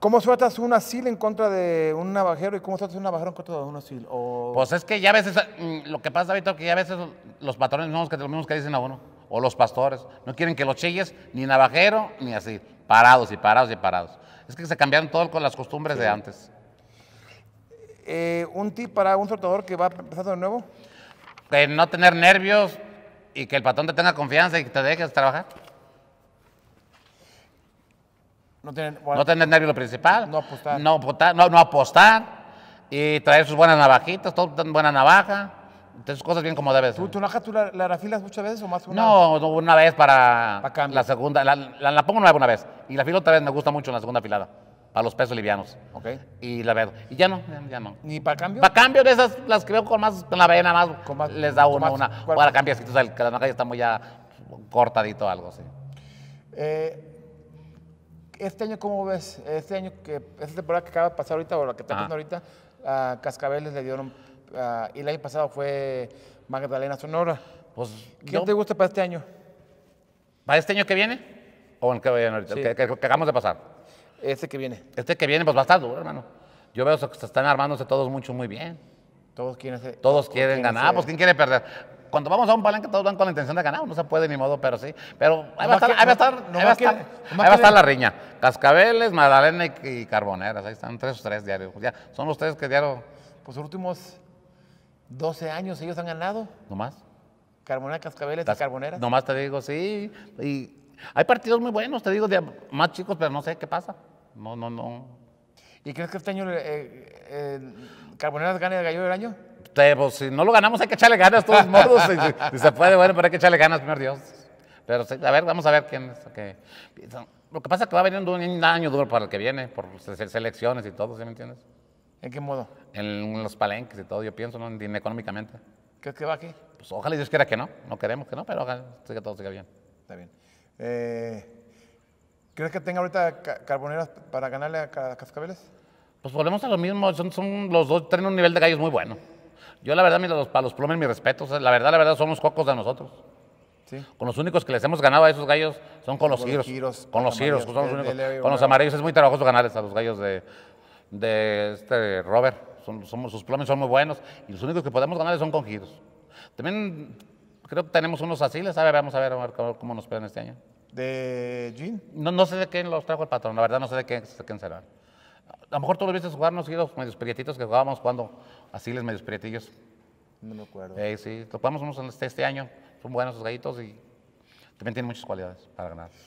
¿Cómo sueltas un asil en contra de un navajero y cómo sueltas un navajero en contra de un asil? Pues es que ya a veces, mm, lo que pasa, David, que ya a veces los patrones no que los mismos que dicen a uno, o los pastores, no quieren que los chilles ni navajero ni así, parados y parados y parados. Es que se cambiaron todo con las costumbres de antes. Eh, ¿Un tip para un sortador que va empezando de nuevo? Que no tener nervios y que el patrón te tenga confianza y que te dejes trabajar. No tener, no nervio lo principal. No apostar. No, apostar, no, apostar. Y traer sus buenas navajitas, todo buena navaja. Entonces, cosas bien como debes. tú tu navaja tú la, la, muchas veces o más una No, una vez para, la segunda. La, pongo una vez, una vez. Y la filo otra vez, me gusta mucho en la segunda filada. Para los pesos livianos. Ok. Y la veo. Y ya no, ya, no. ¿Ni para cambio? Para cambio de esas, las creo con más, con la vena más, con más les da una una. para cambias, que la navaja ya está muy ya cortadito o algo así. Eh, este año, ¿cómo ves? Este año, que esta temporada que acaba de pasar ahorita, o la que está pasando ahorita, a Cascabeles le dieron, y el año pasado fue Magdalena Sonora. Pues, te gusta para este año? ¿Para este año que viene? ¿O el que viene ahorita? que, acabamos de pasar. Este que viene. Este que viene, pues va a estar duro, hermano. Yo veo que se están armándose todos mucho muy bien. Todos quieren, todos, quieren, ganar, pues ¿quién quiere perder? Cuando vamos a un palanque todos van con la intención de ganar, no se puede ni modo, pero sí. Pero ahí va a estar la riña. Cascabeles, Madalena y, Carboneras. Ahí están tres, o tres diarios. Ya, son los tres que diario. Pues los últimos 12 años ellos han ganado. ¿Nomás? ¿Carbonera, Cascabeles y Carboneras. Nomás te digo, sí. Y hay partidos muy buenos, te digo, de más chicos, pero no sé qué pasa. No, no, no. ¿Y crees que este año eh, Carboneras gane el gallo del año? Pues, si no lo ganamos, hay que echarle ganas todos modos. se puede, bueno, pero hay que echarle ganas, primer Dios. Pero a ver, vamos a ver quién es. Lo que pasa es que va a un año duro para el que viene, por selecciones y todo, ¿sí me entiendes? ¿En qué modo? En los palenques y todo, yo pienso, ¿no? En, económicamente. ¿Crees que va aquí? Pues ojalá Dios quiera que no, no queremos que no, pero ojalá que todo siga bien. Está bien. Eh, ¿Crees que tenga ahorita carboneras para ganarle a Cascabeles? Pues volvemos a lo mismo, son, los dos, tienen un nivel de gallos muy bueno. Yo la verdad, mira, los, para los plumes, mi respeto, la verdad, la verdad, somos los cocos de nosotros. Con los únicos que les hemos ganado a esos gallos son con los giros. Con los giros, con los, con los amarillos es muy trabajoso ganarles a los gallos de, este Robert. sus plumes son muy buenos y los únicos que podemos ganarles son con giros. También creo que tenemos unos asiles, a ver, vamos a ver, cómo, nos pegan este año. ¿De Jean? No, sé de quién los trajo el patrón, la verdad no sé de quién, se quién A lo mejor tú lo viste unos giros medios prietitos que jugábamos cuando asiles les medios prietillos. No me acuerdo. Eh, sí, topamos unos este, este año. Son buenos los gallitos y también tienen muchas cualidades para ganar.